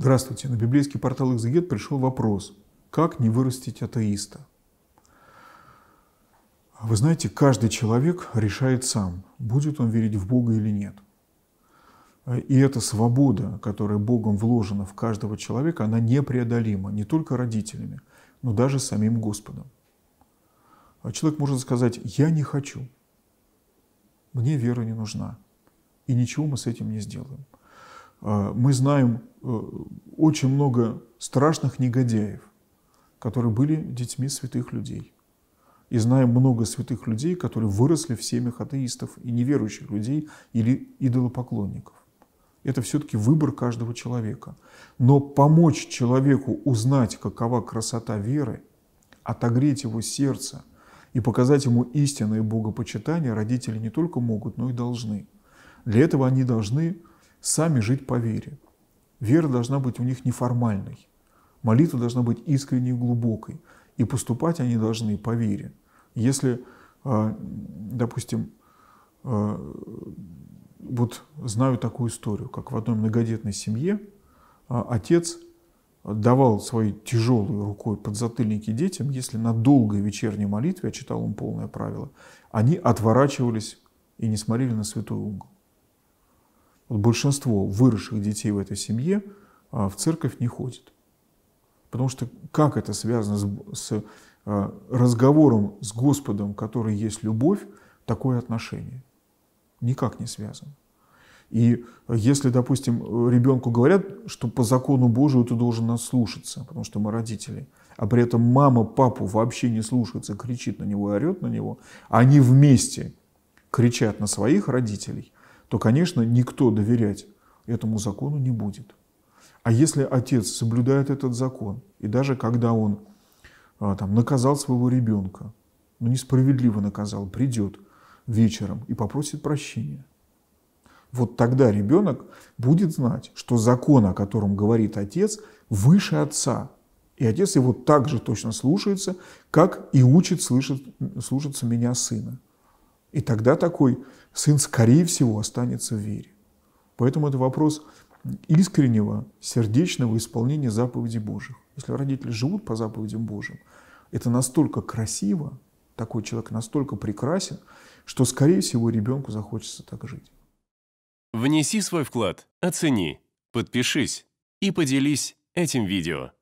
Здравствуйте. На библейский портал «Экзегет» пришел вопрос. Как не вырастить атеиста? А вы знаете, каждый человек решает сам, будет он верить в Бога или нет. И эта свобода, которая Богом вложена в каждого человека, она непреодолима не только родителями, но даже самим Господом. А человек может сказать, я не хочу, мне вера не нужна, и ничего мы с этим не сделаем. А, мы знаем э, очень много страшных негодяев, которые были детьми святых людей. И знаем много святых людей, которые выросли в семьях атеистов и неверующих людей или идолопоклонников. Это все-таки выбор каждого человека. Но помочь человеку узнать, какова красота веры, отогреть его сердце и показать ему истинное богопочитание родители не только могут, но и должны. Для этого они должны сами жить по вере. Вера должна быть у них неформальной. Молитва должна быть искренней и глубокой. И поступать они должны по вере. Если, а, допустим, а, вот знаю такую историю, как в одной многодетной семье а, отец давал своей тяжелой рукой подзатыльники детям, если на долгой вечерней молитве, я читал им полное правило, они отворачивались и не смотрели на святой угол вот большинство выросших детей в этой семье а, в церковь не ходит. Потому что как это связано с, с а, разговором с Господом, который есть любовь, такое отношение? Никак не связано. И если, допустим, ребенку говорят, что по закону Божию ты должен нас слушаться, потому что мы родители, а при этом мама папу вообще не слушается, кричит на него, орет на него, а они вместе кричат на своих родителей, то, конечно, никто доверять этому закону не будет. А если отец соблюдает этот закон, и даже когда он а, там, наказал своего ребенка, но ну, несправедливо наказал, придет вечером и попросит прощения, вот тогда ребенок будет знать, что закон, о котором говорит отец, выше отца. И отец его также точно слушается, как и учит слышит, слушаться меня сына. И тогда такой сын, скорее всего, останется в вере. Поэтому это вопрос искреннего, сердечного исполнения заповедей Божьих. Если родители живут по заповедям Божьим, это настолько красиво, такой человек настолько прекрасен, что, скорее всего, ребенку захочется так жить. Внеси свой вклад, оцени, подпишись и поделись этим видео.